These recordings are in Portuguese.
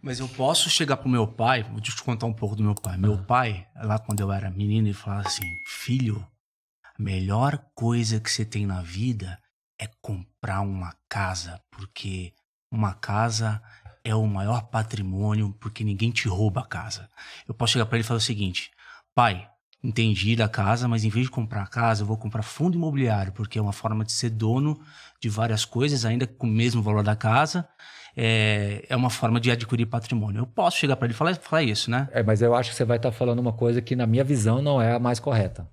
Mas eu posso chegar pro meu pai, vou te contar um pouco do meu pai. Meu pai, lá quando eu era menino, ele falava assim: Filho, a melhor coisa que você tem na vida é comprar uma casa, porque uma casa é o maior patrimônio, porque ninguém te rouba a casa. Eu posso chegar para ele e falar o seguinte: Pai, entendi da casa, mas em vez de comprar casa, eu vou comprar fundo imobiliário, porque é uma forma de ser dono de várias coisas, ainda com o mesmo valor da casa é, é uma forma de adquirir patrimônio. Eu posso chegar para ele e falar, falar isso, né? É, mas eu acho que você vai estar tá falando uma coisa que, na minha visão, não é a mais correta.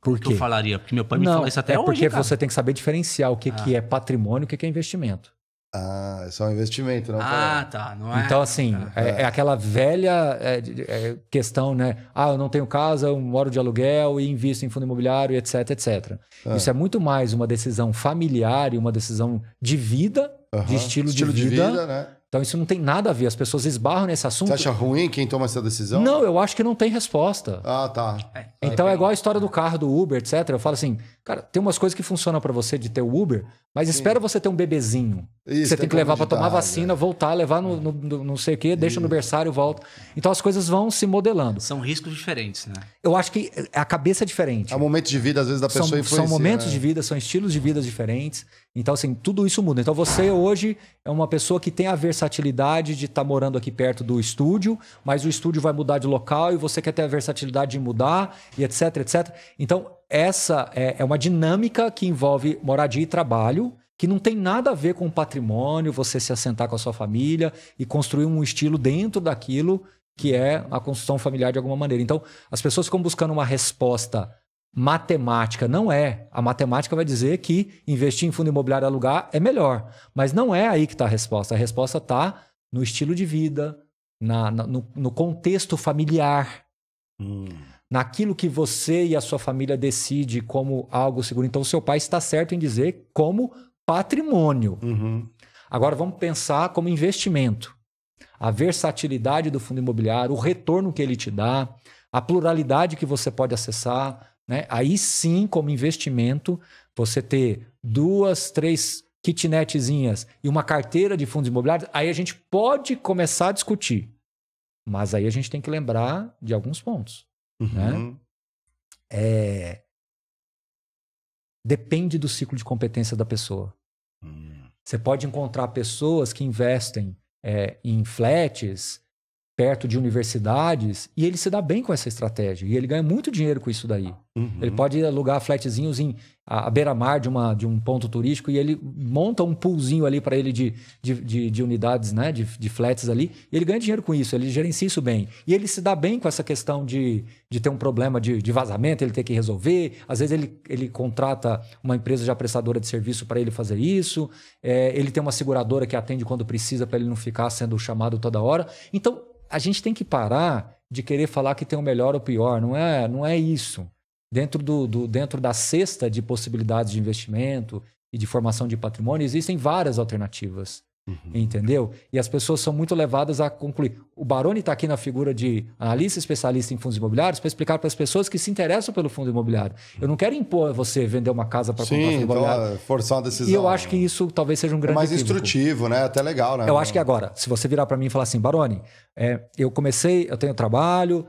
Por quê? Que eu falaria, porque meu pai me falou fala isso até é hoje. É porque cara. você tem que saber diferenciar o que, ah. que é patrimônio e o que é investimento. Ah, é só um investimento, não? Ah, tá. Não é. Então, assim, tá. é, é, aquela velha é, é, questão, né? Ah, eu não tenho casa, eu moro de aluguel e invisto em fundo imobiliário, etc, etc. Ah. Isso é muito mais uma decisão familiar e uma decisão de vida, uh -huh. de estilo, estilo de vida. De vida né? Então, isso não tem nada a ver. As pessoas esbarram nesse assunto. Você acha ruim quem toma essa decisão? Não, eu acho que não tem resposta. Ah, tá. É. Então é igual a história do carro, do Uber, etc. Eu falo assim, cara, tem umas coisas que funcionam para você de ter o Uber, mas Sim. espera você ter um bebezinho. Isso, você tem que levar para tomar vacina, é. voltar, levar no, no, no, não sei o quê, deixa Isso. no berçário, volta. Então as coisas vão se modelando. São riscos diferentes, né? Eu acho que a cabeça é diferente. É o momento de vida, às vezes, da pessoa são, São momentos né? de vida, são estilos de vida diferentes. Então, assim, tudo isso muda. Então, você hoje é uma pessoa que tem a versatilidade de estar tá morando aqui perto do estúdio, mas o estúdio vai mudar de local e você quer ter a versatilidade de mudar e etc, etc. Então, essa é, é, uma dinâmica que envolve moradia e trabalho, que não tem nada a ver com patrimônio, você se assentar com a sua família e construir um estilo dentro daquilo que é a construção familiar de alguma maneira. Então, as pessoas ficam buscando uma resposta matemática. Não é. A matemática vai dizer que investir em fundo imobiliário alugar é melhor. Mas não é aí que está a resposta. A resposta está no estilo de vida, na, na no, no, contexto familiar, hum. naquilo que você e a sua família decide como algo seguro. Então, o seu pai está certo em dizer como patrimônio. Uhum. Agora, vamos pensar como investimento. A versatilidade do fundo imobiliário, o retorno que ele te dá, a pluralidade que você pode acessar, né? Aí sim, como investimento, você ter duas, três kitnetzinhas e uma carteira de fundos imobiliários, aí a gente pode começar a discutir. Mas aí a gente tem que lembrar de alguns pontos. Né? Uhum. Né? É... Depende do ciclo de competência da pessoa. Hum. Você pode encontrar pessoas que investem é, em flats perto de universidades e ele se dá bem com essa estratégia e ele ganha muito dinheiro com isso daí. Uhum. Ele pode alugar flatzinhos em à beira-mar de, uma, de um ponto turístico e ele monta um poolzinho ali para ele de, de, de, de, unidades, né? De, de flats ali. E ele ganha dinheiro com isso, ele gerencia isso bem. E ele se dá bem com essa questão de, de ter um problema de, de vazamento, ele ter que resolver. Às vezes ele, ele contrata uma empresa já prestadora de serviço para ele fazer isso. É, ele tem uma seguradora que atende quando precisa para ele não ficar sendo chamado toda hora. Então, a gente tem que parar de querer falar que tem o melhor ou o pior. Não é, não é isso dentro, do, do, dentro da cesta de possibilidades de investimento e de formação de patrimônio, existem várias alternativas. Uhum. Entendeu? E as pessoas são muito levadas a concluir. O Baroni está aqui na figura de analista especialista em fundos imobiliários para explicar para as pessoas que se interessam pelo fundo imobiliário. Eu não quero impor você vender uma casa para comprar fundo então, imobiliário. Então, forçar uma decisão. E eu acho que isso talvez seja um é grande. É mais equívoco. instrutivo, né? Até legal, né? Eu acho que agora, se você virar para mim e falar assim, Baroni, é, eu comecei, eu tenho trabalho,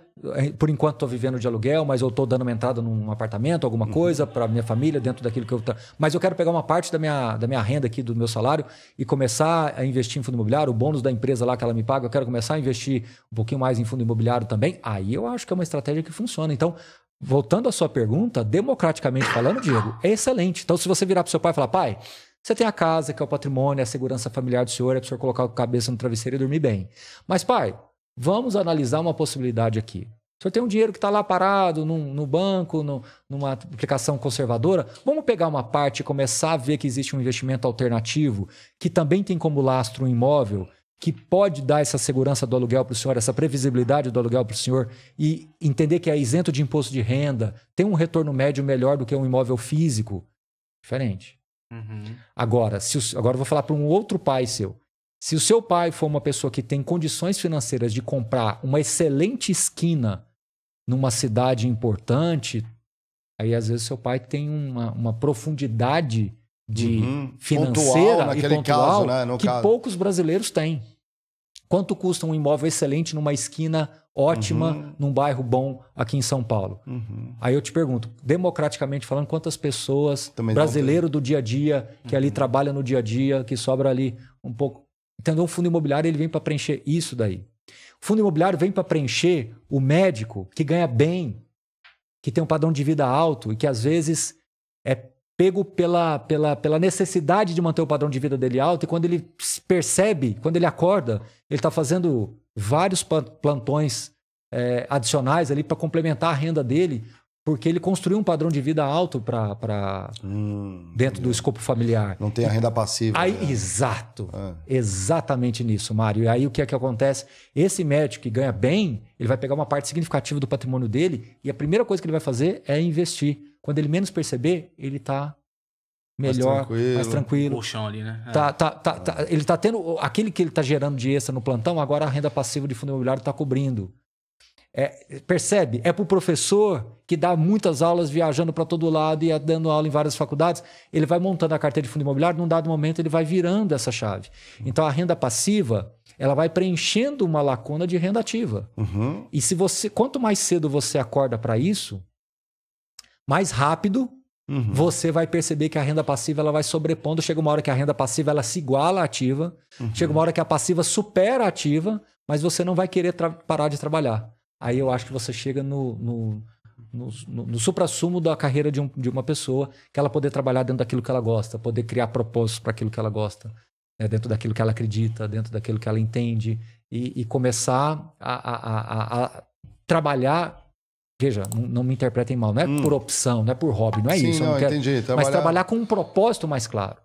por enquanto estou vivendo de aluguel, mas eu estou dando uma entrada num apartamento, alguma uhum. coisa para minha família dentro daquilo que eu tra... mas eu quero pegar uma parte da minha, da minha renda aqui do meu salário e começar a investir em fundo imobiliário, o bônus da empresa lá que ela me paga, eu quero começar a investir um pouquinho mais em fundo imobiliário também. Aí eu acho que é uma estratégia que funciona. Então, voltando à sua pergunta, democraticamente falando, Diego, é excelente. Então, se você virar para seu pai e falar: "Pai, você tem a casa, que é o patrimônio, é a segurança familiar do senhor, é para o senhor colocar a cabeça no travesseiro e dormir bem. Mas, pai, Vamos analisar uma possibilidade aqui. O senhor tem um dinheiro que está lá parado no banco, numa aplicação conservadora. Vamos pegar uma parte e começar a ver que existe um investimento alternativo que também tem como lastro um imóvel que pode dar essa segurança do aluguel para o senhor, essa previsibilidade do aluguel para o senhor e entender que é isento de imposto de renda, tem um retorno médio melhor do que um imóvel físico. Diferente. Uhum. Agora, se o, agora eu vou falar para um outro pai seu. Se o seu pai for uma pessoa que tem condições financeiras de comprar uma excelente esquina numa cidade importante, aí às vezes seu pai tem uma, uma profundidade de uhum. financeira pontual, e pontual caso, né? que caso. poucos brasileiros têm. Quanto custa um imóvel excelente numa esquina ótima, uhum. num bairro bom aqui em São Paulo? Uhum. Aí eu te pergunto, democraticamente falando, quantas pessoas, Também brasileiro do dia a dia, que ali uhum. trabalha no dia a dia, que sobra ali um pouco, então, o fundo imobiliário ele vem para preencher isso daí. O fundo imobiliário vem para preencher o médico que ganha bem, que tem um padrão de vida alto e que às vezes é pego pela, pela, pela necessidade de manter o padrão de vida dele alto e quando ele percebe, quando ele acorda, ele está fazendo vários plantões é, adicionais ali para complementar a renda dele, porque ele construiu um padrão de vida alto para hum, dentro do escopo familiar. Não tem a renda passiva. Aí, né? Exato. É. Exatamente nisso, Mário. E aí o que é que acontece? Esse médico que ganha bem, ele vai pegar uma parte significativa do patrimônio dele e a primeira coisa que ele vai fazer é investir. Quando ele menos perceber, ele está melhor, mais tranquilo. Mais tranquilo. Colchão ali, né? É. Tá, tá, tá, tá, ele está tendo... Aquele que ele está gerando de extra no plantão, agora a renda passiva de fundo imobiliário está cobrindo. É, percebe? É para o professor que dá muitas aulas viajando para todo lado e é dando aula em várias faculdades. Ele vai montando a carteira de fundo imobiliário, num dado momento ele vai virando essa chave. Então a renda passiva ela vai preenchendo uma lacuna de renda ativa. Uhum. E se você, quanto mais cedo você acorda para isso, mais rápido uhum. você vai perceber que a renda passiva ela vai sobrepondo. Chega uma hora que a renda passiva ela se iguala à ativa, uhum. chega uma hora que a passiva supera a ativa, mas você não vai querer parar de trabalhar aí eu acho que você chega no, no, no, no, no supra-sumo da carreira de, um, de uma pessoa, que ela poder trabalhar dentro daquilo que ela gosta, poder criar propósitos para aquilo que ela gosta, né? dentro daquilo que ela acredita, dentro daquilo que ela entende, e, e começar a, a, a, a trabalhar Veja, não me interpretem mal, não é hum. por opção, não é por hobby, não é Sim, isso. Não, não quero... entendi, trabalhar... Mas trabalhar com um propósito mais claro.